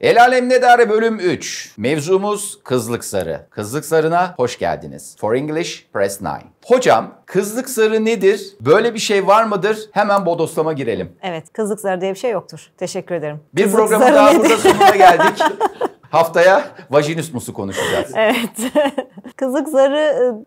El Alem Nedar bölüm 3. Mevzumuz Kızlık Sarı. Kızlık Sarına hoş geldiniz. For English press 9. Hocam Kızlık Sarı nedir? Böyle bir şey var mıdır? Hemen bodoslama girelim. Evet Kızlık Sarı diye bir şey yoktur. Teşekkür ederim. Bir programın daha burada sonuna geldik. Haftaya musu konuşacağız. evet. Kızık zarı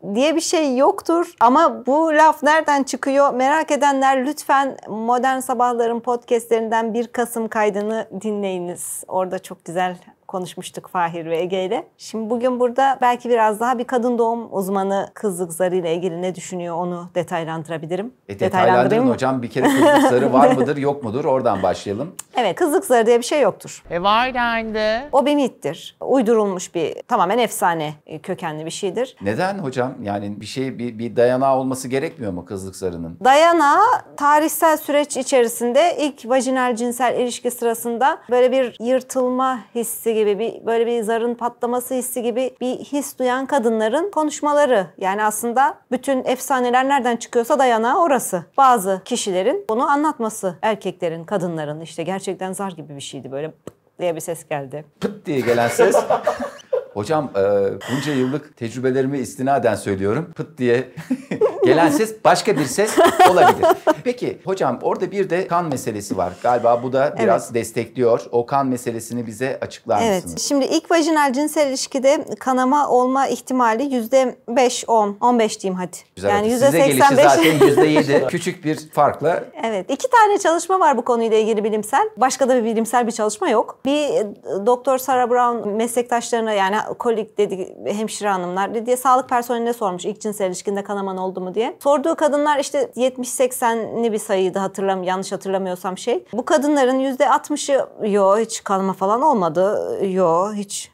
e, diye bir şey yoktur ama bu laf nereden çıkıyor merak edenler lütfen Modern Sabahların podcastlerinden 1 Kasım kaydını dinleyiniz. Orada çok güzel konuşmuştuk Fahir ve Ege ile. Şimdi bugün burada belki biraz daha bir kadın doğum uzmanı kızlık zarı ile ilgili ne düşünüyor onu detaylandırabilirim. E, detaylandırın hocam bir kere kızlık zarı var mıdır yok mudur oradan başlayalım. Evet kızlık zarı diye bir şey yoktur. E var yani. O bir mittir. Uydurulmuş bir tamamen efsane e, kökenli bir şeydir. Neden hocam? Yani bir şey bir, bir dayanağı olması gerekmiyor mu kızlık zarının? Dayanağı tarihsel süreç içerisinde ilk vajinal cinsel ilişki sırasında böyle bir yırtılma hissi gibi bir böyle bir zarın patlaması hissi gibi bir his duyan kadınların konuşmaları. Yani aslında bütün efsaneler nereden çıkıyorsa dayanağı orası. Bazı kişilerin bunu anlatması. Erkeklerin, kadınların işte gerçekten zar gibi bir şeydi böyle pıt diye bir ses geldi. Pıt diye gelen ses. Hocam e, bunca yıllık tecrübelerimi istinaden söylüyorum. Pıt diye Gelen ses başka bir ses olabilir. Peki hocam orada bir de kan meselesi var. Galiba bu da biraz evet. destekliyor. O kan meselesini bize açıklar evet. mısınız? Evet. Şimdi ilk vajinal cinsel ilişkide kanama olma ihtimali yüzde beş on on beş diyeyim hadi. Güzel yani yüzde seksen beş zaten yedi. küçük bir farkla. Evet. iki tane çalışma var bu konuyla ilgili bilimsel. Başka da bir bilimsel bir çalışma yok. Bir e, Doktor Sarah Brown meslektaşlarına yani kolik dedi hemşire hanımlar diye sağlık personeline sormuş ilk cinsel ilişkinde kanaman oldu mu diye diye. Sorduğu kadınlar işte 70-80'li bir sayıydı hatırlam yanlış hatırlamıyorsam şey. Bu kadınların %60'ı yok hiç kalma falan olmadı. yok hiç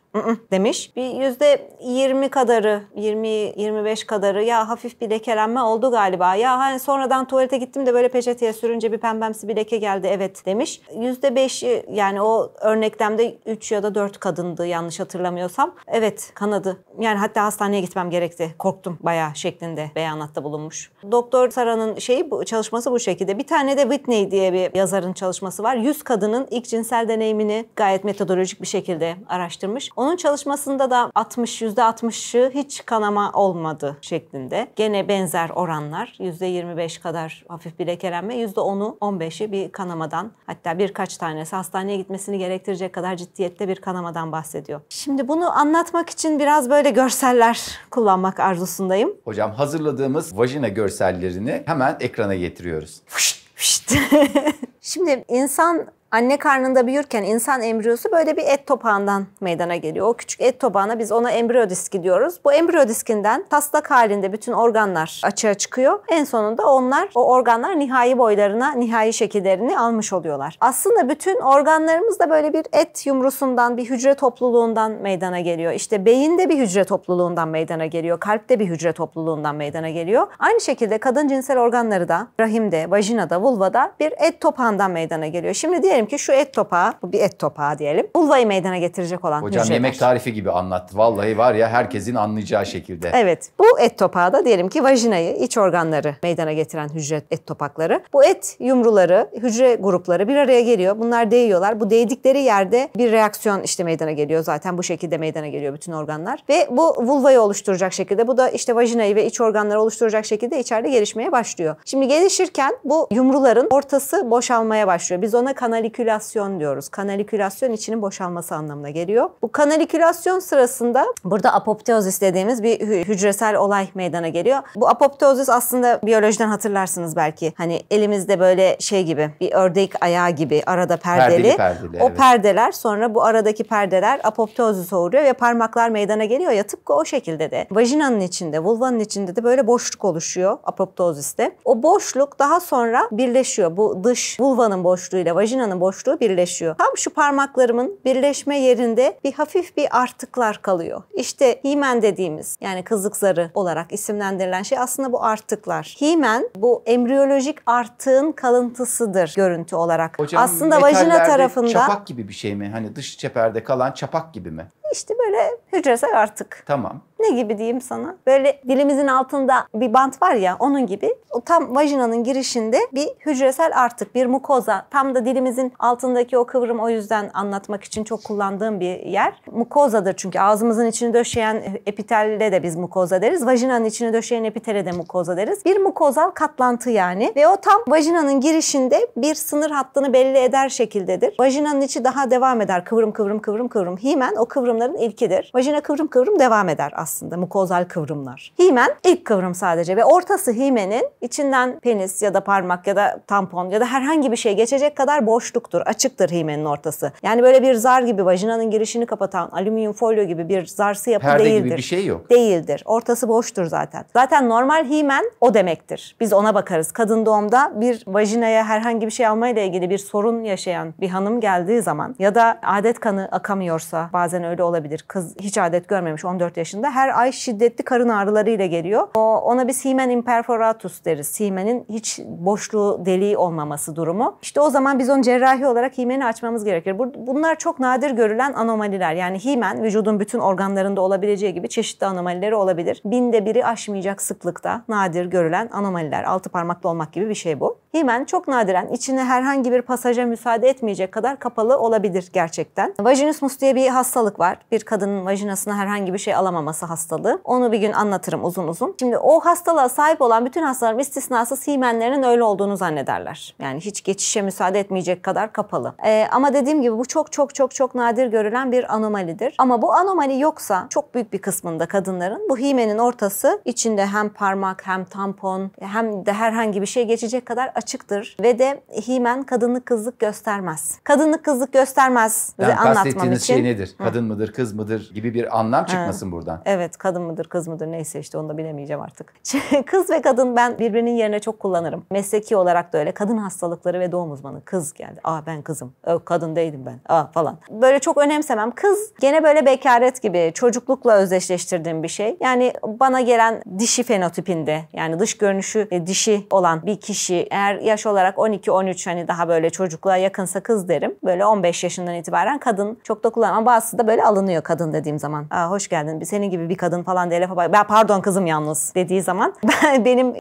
demiş. Bir yüzde 20 kadarı, 20-25 kadarı ya hafif bir lekelenme oldu galiba. Ya hani sonradan tuvalete gittim de böyle peçeteye sürünce bir pembemsi bir leke geldi evet demiş. Yüzde 5 yani o örneklemde 3 ya da 4 kadındı yanlış hatırlamıyorsam. Evet kanadı. Yani hatta hastaneye gitmem gerekti. Korktum bayağı şeklinde beyanatta bulunmuş. Doktor Sara'nın şeyi bu, çalışması bu şekilde. Bir tane de Whitney diye bir yazarın çalışması var. 100 kadının ilk cinsel deneyimini gayet metodolojik bir şekilde araştırmış. Onun onun çalışmasında da 60 %60'ı hiç kanama olmadı şeklinde. Gene benzer oranlar %25 kadar hafif bir lekelenme, %10'u 15'i bir kanamadan hatta birkaç tanesi hastaneye gitmesini gerektirecek kadar ciddiyette bir kanamadan bahsediyor. Şimdi bunu anlatmak için biraz böyle görseller kullanmak arzusundayım. Hocam hazırladığımız vajina görsellerini hemen ekrana getiriyoruz. Fışt, fışt. Şimdi insan anne karnında büyürken insan embriyosu böyle bir et topağından meydana geliyor. O küçük et topağına biz ona embriyo diski diyoruz. Bu embriyo diskinden taslak halinde bütün organlar açığa çıkıyor. En sonunda onlar o organlar nihai boylarına, nihai şekillerini almış oluyorlar. Aslında bütün organlarımız da böyle bir et yumrusundan, bir hücre topluluğundan meydana geliyor. İşte beyinde bir hücre topluluğundan meydana geliyor. Kalpte bir hücre topluluğundan meydana geliyor. Aynı şekilde kadın cinsel organları da rahimde, vajinada, vulvada bir et topağından yandan meydana geliyor. Şimdi diyelim ki şu et topağı, bu bir et topağı diyelim. Ulvayı meydana getirecek olan Hocam hücreler. yemek tarifi gibi anlattı. Vallahi var ya herkesin anlayacağı şekilde. Evet. Bu et topağı da diyelim ki vajinayı, iç organları meydana getiren hücre et topakları. Bu et yumruları, hücre grupları bir araya geliyor. Bunlar değiyorlar. Bu değdikleri yerde bir reaksiyon işte meydana geliyor. Zaten bu şekilde meydana geliyor bütün organlar. Ve bu vulvayı oluşturacak şekilde, bu da işte vajinayı ve iç organları oluşturacak şekilde içeride gelişmeye başlıyor. Şimdi gelişirken bu yumruların ortası boşalmaya boşalmaya başlıyor. Biz ona kanalikülasyon diyoruz. Kanalikülasyon içinin boşalması anlamına geliyor. Bu kanalikülasyon sırasında burada apoptozis dediğimiz bir hücresel olay meydana geliyor. Bu apoptozis aslında biyolojiden hatırlarsınız belki. Hani elimizde böyle şey gibi bir ördek ayağı gibi arada perdeli. perdeli, perdeli o evet. perdeler sonra bu aradaki perdeler apoptozise uğruyor ve parmaklar meydana geliyor ya tıpkı o şekilde de. Vajinanın içinde, vulvanın içinde de böyle boşluk oluşuyor apoptoziste. O boşluk daha sonra birleşiyor. Bu dış vulva vulvanın boşluğuyla vajinanın boşluğu birleşiyor. Tam şu parmaklarımın birleşme yerinde bir hafif bir artıklar kalıyor. İşte himen dediğimiz yani kızlık zarı olarak isimlendirilen şey aslında bu artıklar. Himen bu embriyolojik artığın kalıntısıdır görüntü olarak. Hocam, aslında vajina tarafında çapak gibi bir şey mi? Hani dış çeperde kalan çapak gibi mi? İşte böyle hücresel artık. Tamam. Ne gibi diyeyim sana? Böyle dilimizin altında bir bant var ya onun gibi. O tam vajinanın girişinde bir hücresel artık bir mukoza. Tam da dilimizin altındaki o kıvrım o yüzden anlatmak için çok kullandığım bir yer. Mukozadır çünkü ağzımızın içini döşeyen epitelle de biz mukoza deriz. Vajinanın içini döşeyen epitele de mukoza deriz. Bir mukozal katlantı yani ve o tam vajinanın girişinde bir sınır hattını belli eder şekildedir. Vajinanın içi daha devam eder kıvrım kıvrım kıvrım kıvrım. Himen o kıvrım kıvrımların ilkidir. Vajina kıvrım kıvrım devam eder aslında mukozal kıvrımlar. Himen ilk kıvrım sadece ve ortası himenin içinden penis ya da parmak ya da tampon ya da herhangi bir şey geçecek kadar boşluktur, açıktır himenin ortası. Yani böyle bir zar gibi vajinanın girişini kapatan alüminyum folyo gibi bir zarsı yapı Perde değildir. gibi bir şey yok. Değildir. Ortası boştur zaten. Zaten normal himen o demektir. Biz ona bakarız. Kadın doğumda bir vajinaya herhangi bir şey almayla ilgili bir sorun yaşayan bir hanım geldiği zaman ya da adet kanı akamıyorsa bazen öyle olabilir. Kız hiç adet görmemiş 14 yaşında. Her ay şiddetli karın ağrılarıyla geliyor. O, ona biz himen imperforatus deriz. Himenin hiç boşluğu deliği olmaması durumu. İşte o zaman biz onu cerrahi olarak himeni açmamız gerekir. Bunlar çok nadir görülen anomaliler. Yani himen vücudun bütün organlarında olabileceği gibi çeşitli anomalileri olabilir. Binde biri aşmayacak sıklıkta nadir görülen anomaliler. Altı parmaklı olmak gibi bir şey bu. Himen çok nadiren içine herhangi bir pasaja müsaade etmeyecek kadar kapalı olabilir gerçekten. Vaginismus diye bir hastalık var var. Bir kadının vajinasına herhangi bir şey alamaması hastalığı. Onu bir gün anlatırım uzun uzun. Şimdi o hastalığa sahip olan bütün hastaların istisnası himenlerinin öyle olduğunu zannederler. Yani hiç geçişe müsaade etmeyecek kadar kapalı. Ee, ama dediğim gibi bu çok çok çok çok nadir görülen bir anomalidir. Ama bu anomali yoksa çok büyük bir kısmında kadınların bu himenin ortası içinde hem parmak hem tampon hem de herhangi bir şey geçecek kadar açıktır. Ve de himen kadınlık kızlık göstermez. Kadınlık kızlık göstermez. Bize yani anlatmam için. şey nedir? Kadın mıdır? mıdır, kız mıdır gibi bir anlam çıkmasın ha. buradan. Evet, kadın mıdır, kız mıdır neyse işte onu da bilemeyeceğim artık. kız ve kadın ben birbirinin yerine çok kullanırım. Mesleki olarak da öyle. Kadın hastalıkları ve doğum uzmanı kız geldi. Aa ben kızım. Ö, kadın değilim ben. Aa falan. Böyle çok önemsemem. Kız gene böyle bekaret gibi çocuklukla özdeşleştirdiğim bir şey. Yani bana gelen dişi fenotipinde yani dış görünüşü dişi olan bir kişi eğer yaş olarak 12-13 hani daha böyle çocukluğa yakınsa kız derim. Böyle 15 yaşından itibaren kadın çok da kullanmam. Bazısı da böyle alınıyor kadın dediğim zaman. Aa, hoş geldin senin gibi bir kadın falan diye lafa ben pardon kızım yalnız dediği zaman benim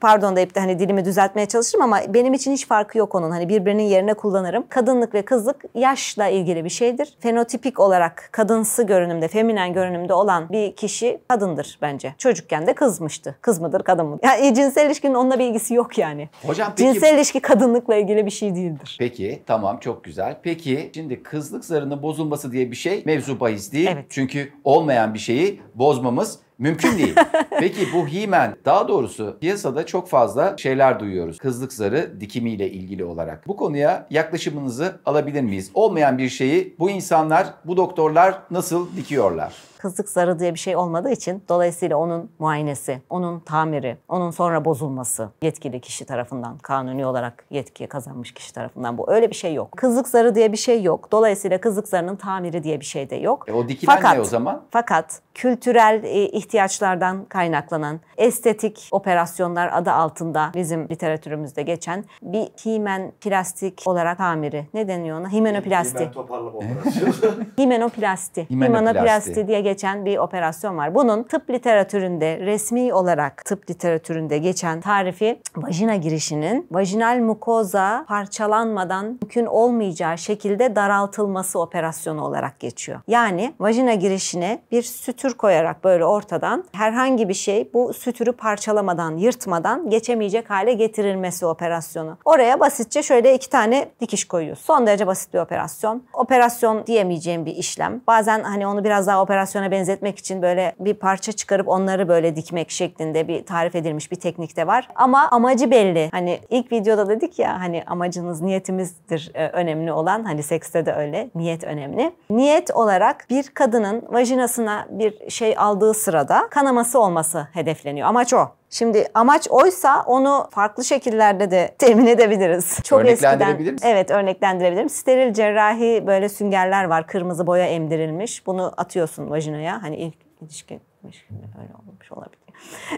pardon deyip de hani dilimi düzeltmeye çalışırım ama benim için hiç farkı yok onun. Hani birbirinin yerine kullanırım. Kadınlık ve kızlık yaşla ilgili bir şeydir. Fenotipik olarak kadınsı görünümde, feminen görünümde olan bir kişi kadındır bence. Çocukken de kızmıştı. Kız mıdır, kadın mı? Yani e, cinsel ilişkinin onunla bir ilgisi yok yani. Hocam peki... Cinsel ilişki kadınlıkla ilgili bir şey değildir. Peki tamam çok güzel. Peki şimdi kızlık zarının bozulması diye bir şey mevzu bahis değil. Evet. Çünkü olmayan bir şeyi bozmamız mümkün değil. Peki bu himen daha doğrusu piyasada çok fazla şeyler duyuyoruz. Kızlık zarı dikimiyle ilgili olarak. Bu konuya yaklaşımınızı alabilir miyiz? Olmayan bir şeyi bu insanlar, bu doktorlar nasıl dikiyorlar? Kızlık zarı diye bir şey olmadığı için dolayısıyla onun muayenesi, onun tamiri, onun sonra bozulması yetkili kişi tarafından, kanuni olarak yetkiye kazanmış kişi tarafından bu. Öyle bir şey yok. Kızlık zarı diye bir şey yok. Dolayısıyla kızlık zarının tamiri diye bir şey de yok. E o dikilen fakat, ne o zaman? Fakat kültürel e, ihtiyaçlardan kaynaklanan estetik operasyonlar adı altında bizim literatürümüzde geçen bir himen plastik olarak tamiri. Ne deniyor ona? E, himenoplasti. Himen toparlama operasyonu. himenoplasti. Himenoplasti diye geçen bir operasyon var. Bunun tıp literatüründe resmi olarak tıp literatüründe geçen tarifi vajina girişinin vajinal mukoza parçalanmadan mümkün olmayacağı şekilde daraltılması operasyonu olarak geçiyor. Yani vajina girişine bir sütür koyarak böyle ortadan herhangi bir şey bu sütürü parçalamadan, yırtmadan geçemeyecek hale getirilmesi operasyonu. Oraya basitçe şöyle iki tane dikiş koyuyoruz. Son derece basit bir operasyon. Operasyon diyemeyeceğim bir işlem. Bazen hani onu biraz daha operasyon koleksiyona benzetmek için böyle bir parça çıkarıp onları böyle dikmek şeklinde bir tarif edilmiş bir teknik de var. Ama amacı belli. Hani ilk videoda dedik ya hani amacınız niyetimizdir e, önemli olan. Hani sekste de öyle. Niyet önemli. Niyet olarak bir kadının vajinasına bir şey aldığı sırada kanaması olması hedefleniyor. Amaç o. Şimdi amaç oysa onu farklı şekillerde de temin edebiliriz. Çok örneklendirebilir eskiden, Evet örneklendirebilirim. Steril cerrahi böyle süngerler var. Kırmızı boya emdirilmiş. Bunu atıyorsun vajinaya. Hani ilk ilişki öyle olmuş olabilir.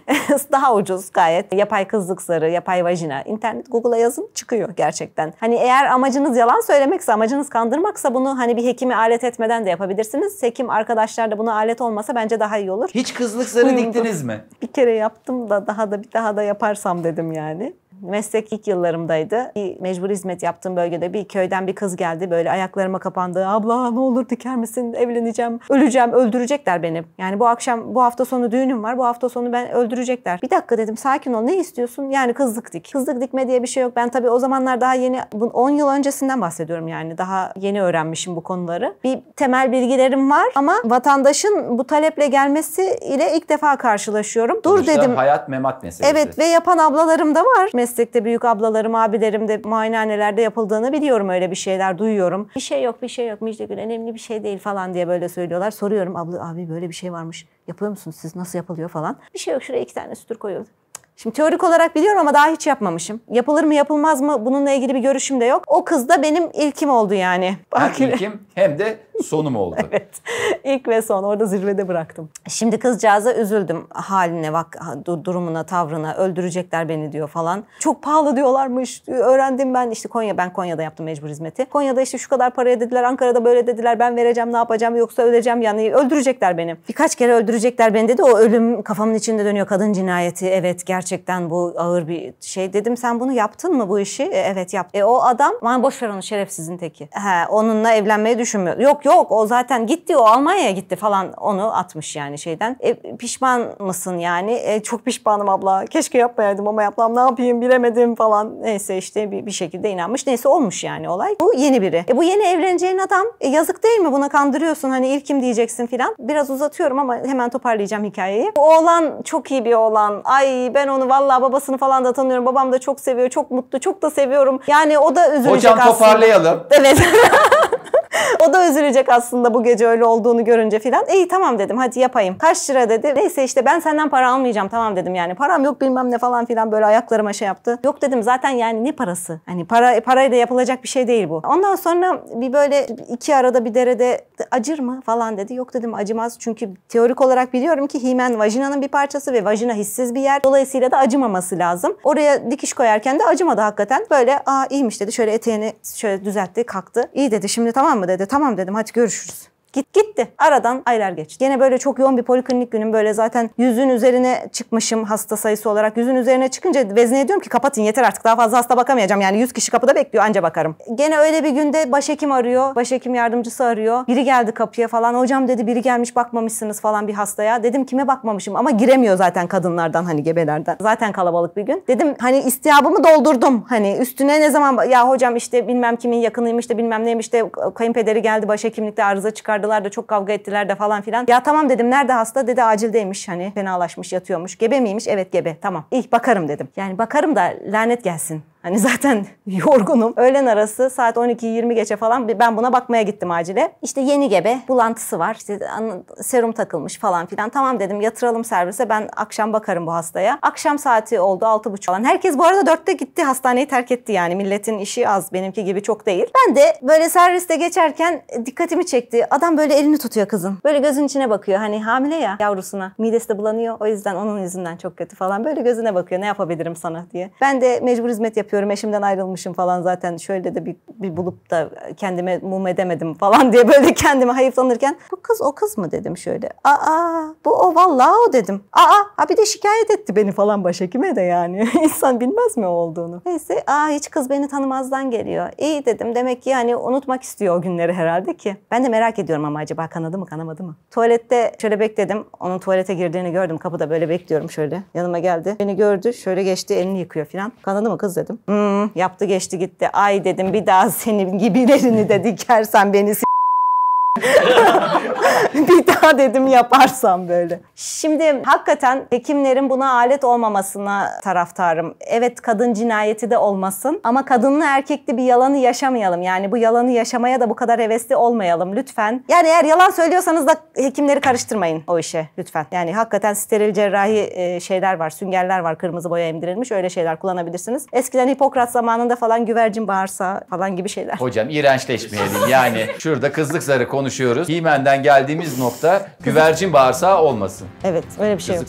Daha ucuz gayet. Yapay kızlık sarı yapay vajina. İnternet Google'a yazın çıkıyor gerçekten. Hani eğer amacınız yalan söylemekse, amacınız kandırmaksa bunu hani bir hekimi alet etmeden de yapabilirsiniz. Hekim arkadaşlar da buna alet olmasa bence daha iyi olur. Hiç kızlık sarı Uyumdu. diktiniz mi? Bir kere yaptım da daha da bir daha da yaparsam dedim yani. Meslek ilk yıllarımdaydı. Bir mecbur hizmet yaptığım bölgede bir köyden bir kız geldi. Böyle ayaklarıma kapandı. Abla ne olur diker misin? Evleneceğim, öleceğim, öldürecekler beni. Yani bu akşam, bu hafta sonu düğünüm var. Bu hafta sonu ben öldürecekler. Bir dakika dedim sakin ol. Ne istiyorsun? Yani kızlık dik. Kızlık dikme diye bir şey yok. Ben tabii o zamanlar daha yeni, 10 yıl öncesinden bahsediyorum yani. Daha yeni öğrenmişim bu konuları. Bir temel bilgilerim var ama vatandaşın bu taleple gelmesi ile ilk defa karşılaşıyorum. Dur Sonuçta dedim. hayat memat meselesi. Evet ve yapan ablalarım da var. Mes meslekte büyük ablalarım, abilerim de muayenehanelerde yapıldığını biliyorum öyle bir şeyler duyuyorum. Bir şey yok, bir şey yok Müjde Gül önemli bir şey değil falan diye böyle söylüyorlar. Soruyorum abla abi böyle bir şey varmış. Yapıyor musunuz siz? Nasıl yapılıyor falan. Bir şey yok şuraya iki tane sütür koyuyoruz. Şimdi teorik olarak biliyorum ama daha hiç yapmamışım. Yapılır mı yapılmaz mı bununla ilgili bir görüşüm de yok. O kız da benim ilkim oldu yani. Hem ilkim hem de sonum oldu. evet. İlk ve son. Orada zirvede bıraktım. Şimdi kızcağıza üzüldüm haline, bak durumuna, tavrına. Öldürecekler beni diyor falan. Çok pahalı diyorlarmış. Öğrendim ben işte Konya. Ben Konya'da yaptım mecbur hizmeti. Konya'da işte şu kadar paraya dediler. Ankara'da böyle dediler. Ben vereceğim ne yapacağım yoksa öleceğim. Yani öldürecekler beni. Birkaç kere öldürecekler beni dedi. O ölüm kafamın içinde dönüyor. Kadın cinayeti. Evet gerçek gerçekten bu ağır bir şey. Dedim sen bunu yaptın mı bu işi? E, evet yaptım. E, o adam man boş ver onu şerefsizin teki. He, onunla evlenmeyi düşünmüyor. Yok yok o zaten gitti o Almanya'ya gitti falan onu atmış yani şeyden. E, pişman mısın yani? E, çok pişmanım abla. Keşke yapmayaydım ama yapmam ne yapayım bilemedim falan. Neyse işte bir, bir şekilde inanmış. Neyse olmuş yani olay. Bu yeni biri. E, bu yeni evleneceğin adam e, yazık değil mi buna kandırıyorsun hani ilkim diyeceksin filan. Biraz uzatıyorum ama hemen toparlayacağım hikayeyi. Bu oğlan çok iyi bir oğlan. Ay ben onu valla babasını falan da tanıyorum. Babam da çok seviyor, çok mutlu, çok da seviyorum. Yani o da üzülecek Hocam aslında. toparlayalım. Evet. o da üzülecek aslında bu gece öyle olduğunu görünce filan. İyi tamam dedim hadi yapayım. Kaç lira dedi. Neyse işte ben senden para almayacağım tamam dedim yani. Param yok bilmem ne falan filan böyle ayaklarıma şey yaptı. Yok dedim zaten yani ne parası? Hani para parayla yapılacak bir şey değil bu. Ondan sonra bir böyle iki arada bir derede acır mı falan dedi. Yok dedim acımaz çünkü teorik olarak biliyorum ki himen vajinanın bir parçası ve vajina hissiz bir yer. Dolayısıyla da acımaması lazım. Oraya dikiş koyarken de acımadı hakikaten. Böyle aa iyiymiş dedi. Şöyle eteğini şöyle düzeltti kalktı. İyi dedi şimdi tamam mı? mı dedi. Tamam dedim hadi görüşürüz. Git gitti. Aradan aylar geçti. Yine böyle çok yoğun bir poliklinik günüm böyle zaten yüzün üzerine çıkmışım hasta sayısı olarak. Yüzün üzerine çıkınca vezneye diyorum ki kapatın yeter artık daha fazla hasta bakamayacağım. Yani 100 kişi kapıda bekliyor anca bakarım. Gene öyle bir günde başhekim arıyor. Başhekim yardımcısı arıyor. Biri geldi kapıya falan. Hocam dedi biri gelmiş bakmamışsınız falan bir hastaya. Dedim kime bakmamışım ama giremiyor zaten kadınlardan hani gebelerden. Zaten kalabalık bir gün. Dedim hani istiyabımı doldurdum. Hani üstüne ne zaman ya hocam işte bilmem kimin yakınıymış da bilmem neymiş de kayınpederi geldi başhekimlikte arıza çıkardı çıkardılar da çok kavga ettiler de falan filan. Ya tamam dedim nerede hasta dedi acildeymiş hani fenalaşmış yatıyormuş. Gebe miymiş? Evet gebe tamam. İyi bakarım dedim. Yani bakarım da lanet gelsin. Hani zaten yorgunum. Öğlen arası saat 12-20 geçe falan ben buna bakmaya gittim acile. İşte yeni gebe bulantısı var. İşte serum takılmış falan filan. Tamam dedim yatıralım servise ben akşam bakarım bu hastaya. Akşam saati oldu 6.30 falan. Herkes bu arada 4'te gitti hastaneyi terk etti yani. Milletin işi az benimki gibi çok değil. Ben de böyle serviste geçerken dikkatimi çekti. Adam böyle elini tutuyor kızın. Böyle gözün içine bakıyor. Hani hamile ya yavrusuna. Midesi de bulanıyor. O yüzden onun yüzünden çok kötü falan. Böyle gözüne bakıyor. Ne yapabilirim sana diye. Ben de mecbur hizmet yapıyorum yapıyorum eşimden ayrılmışım falan zaten şöyle de bir, bir bulup da kendime mum edemedim falan diye böyle kendime hayıflanırken bu kız o kız mı dedim şöyle. Aa bu o vallahi o dedim. Aa ha bir de şikayet etti beni falan başhekime de yani. İnsan bilmez mi olduğunu. Neyse aa hiç kız beni tanımazdan geliyor. İyi dedim demek ki yani unutmak istiyor o günleri herhalde ki. Ben de merak ediyorum ama acaba kanadı mı kanamadı mı? Tuvalette şöyle bekledim. Onun tuvalete girdiğini gördüm. Kapıda böyle bekliyorum şöyle. Yanıma geldi. Beni gördü. Şöyle geçti elini yıkıyor falan. Kanadı mı kız dedim. Hmm, yaptı geçti gitti. Ay dedim bir daha senin gibilerini de dikersen beni bir daha dedim yaparsam böyle. Şimdi hakikaten hekimlerin buna alet olmamasına taraftarım. Evet kadın cinayeti de olmasın ama kadınlı erkekli bir yalanı yaşamayalım. Yani bu yalanı yaşamaya da bu kadar hevesli olmayalım lütfen. Yani eğer yalan söylüyorsanız da hekimleri karıştırmayın o işe lütfen. Yani hakikaten steril cerrahi e, şeyler var, süngerler var kırmızı boya emdirilmiş öyle şeyler kullanabilirsiniz. Eskiden Hipokrat zamanında falan güvercin bağırsa falan gibi şeyler. Hocam iğrençleşmeyelim yani şurada kızlık zarı konuşuyoruz. Himenden gel geldiğimiz nokta güvercin bağırsağı olmasın. Evet öyle bir şey yok.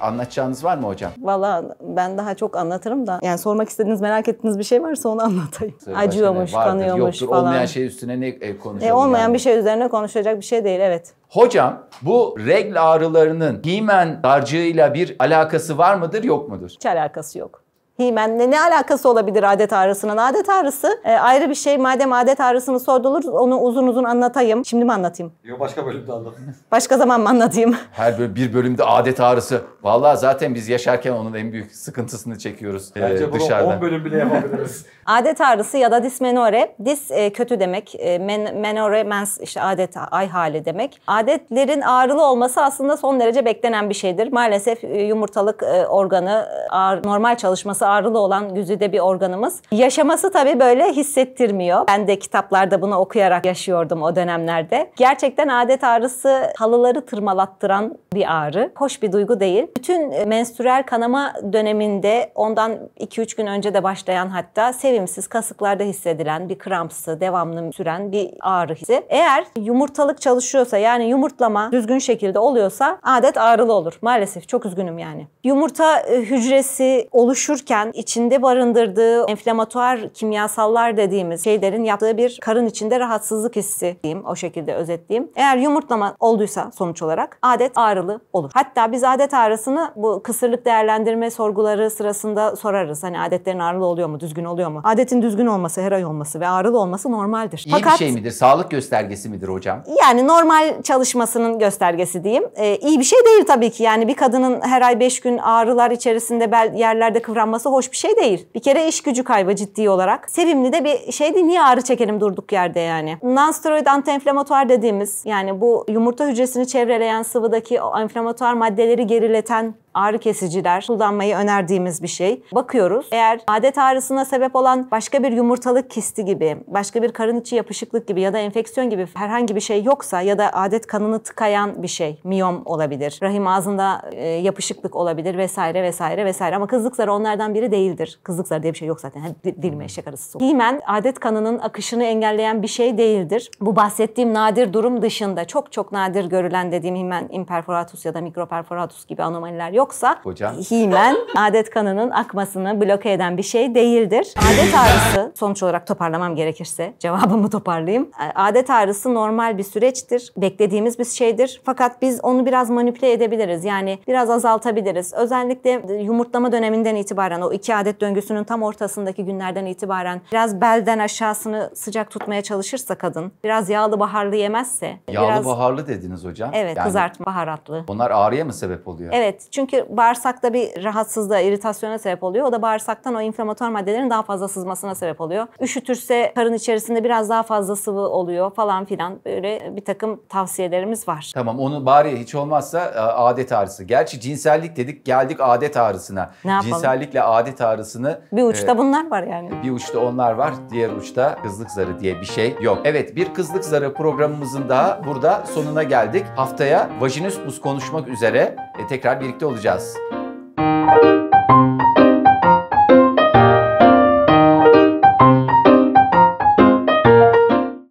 anlatacağınız var mı hocam? Valla ben daha çok anlatırım da. Yani sormak istediğiniz, merak ettiğiniz bir şey varsa onu anlatayım. Başka Acıyormuş, vardır, kanıyormuş yoktur, falan. Olmayan şey üstüne ne e, konuşalım? E, olmayan yani. bir şey üzerine konuşacak bir şey değil evet. Hocam bu regl ağrılarının himen darcığıyla bir alakası var mıdır yok mudur? Hiç alakası yok. Himen'le ne alakası olabilir adet ağrısının? Adet ağrısı e, ayrı bir şey. Madem adet ağrısını sordulur onu uzun uzun anlatayım. Şimdi mi anlatayım? Yok başka bölümde anlatayım. Başka zaman mı anlatayım? Her böl- bir bölümde adet ağrısı. Vallahi zaten biz yaşarken onun en büyük sıkıntısını çekiyoruz e, Bence e, bunu dışarıdan. 10 bölüm bile yapabiliriz. adet ağrısı ya da dismenore. Dis e, kötü demek. E, men, menore mens işte adet ay hali demek. Adetlerin ağrılı olması aslında son derece beklenen bir şeydir. Maalesef e, yumurtalık e, organı ağır, normal çalışması ağrılı olan güzide bir organımız. Yaşaması tabii böyle hissettirmiyor. Ben de kitaplarda bunu okuyarak yaşıyordum o dönemlerde. Gerçekten adet ağrısı halıları tırmalattıran bir ağrı. Hoş bir duygu değil. Bütün e, menstrüel kanama döneminde ondan 2-3 gün önce de başlayan hatta sevimsiz kasıklarda hissedilen bir krampsı, devamlı süren bir ağrı hissi. Eğer yumurtalık çalışıyorsa yani yumurtlama düzgün şekilde oluyorsa adet ağrılı olur. Maalesef çok üzgünüm yani. Yumurta e, hücre hücresi oluşurken içinde barındırdığı enflamatuar kimyasallar dediğimiz şeylerin yaptığı bir karın içinde rahatsızlık hissi diyeyim o şekilde özetleyeyim. Eğer yumurtlama olduysa sonuç olarak adet ağrılı olur. Hatta biz adet ağrısını bu kısırlık değerlendirme sorguları sırasında sorarız. Hani adetlerin ağrılı oluyor mu, düzgün oluyor mu? Adetin düzgün olması, her ay olması ve ağrılı olması normaldir. İyi Fakat, bir şey midir? Sağlık göstergesi midir hocam? Yani normal çalışmasının göstergesi diyeyim. Ee, iyi bir şey değil tabii ki. Yani bir kadının her ay 5 gün ağrılar içerisinde bel yerlerde kıvranması hoş bir şey değil. Bir kere iş gücü kaybı ciddi olarak. Sevimli de bir şeydi niye ağrı çekelim durduk yerde yani. Nonsteroid antiinflamatuar dediğimiz yani bu yumurta hücresini çevreleyen sıvıdaki o inflamatuar maddeleri gerileten ağrı kesiciler kullanmayı önerdiğimiz bir şey. Bakıyoruz. Eğer adet ağrısına sebep olan başka bir yumurtalık kisti gibi, başka bir karın içi yapışıklık gibi ya da enfeksiyon gibi herhangi bir şey yoksa ya da adet kanını tıkayan bir şey, miyom olabilir, rahim ağzında e, yapışıklık olabilir vesaire vesaire vesaire ama kızlık zarı onlardan biri değildir. Kızlık zarı diye bir şey yok zaten. Yani dilime eşek arısı. Himen adet kanının akışını engelleyen bir şey değildir. Bu bahsettiğim nadir durum dışında çok çok nadir görülen dediğim himen imperforatus ya da mikroperforatus gibi anomaliler yok yoksa Hocam. himen adet kanının akmasını bloke eden bir şey değildir. Adet ağrısı sonuç olarak toparlamam gerekirse cevabımı toparlayayım. E, adet ağrısı normal bir süreçtir. Beklediğimiz bir şeydir. Fakat biz onu biraz manipüle edebiliriz. Yani biraz azaltabiliriz. Özellikle e, yumurtlama döneminden itibaren o iki adet döngüsünün tam ortasındaki günlerden itibaren biraz belden aşağısını sıcak tutmaya çalışırsa kadın, biraz yağlı baharlı yemezse. Yağlı biraz... baharlı dediniz hocam. Evet yani, kızartma baharatlı. Bunlar ağrıya mı sebep oluyor? Evet çünkü çünkü bağırsakta bir rahatsızlığa, iritasyona sebep oluyor. O da bağırsaktan o inflamatuar maddelerin daha fazla sızmasına sebep oluyor. Üşütürse karın içerisinde biraz daha fazla sıvı oluyor falan filan. Böyle bir takım tavsiyelerimiz var. Tamam onu bari hiç olmazsa e, adet ağrısı. Gerçi cinsellik dedik geldik adet ağrısına. Ne yapalım? Cinsellikle adet ağrısını... Bir uçta e, bunlar var yani. Bir uçta onlar var. Diğer uçta kızlık zarı diye bir şey yok. Evet bir kızlık zarı programımızın daha burada sonuna geldik. Haftaya vajinüs buz konuşmak üzere e, tekrar birlikte olacağız. konuşacağız.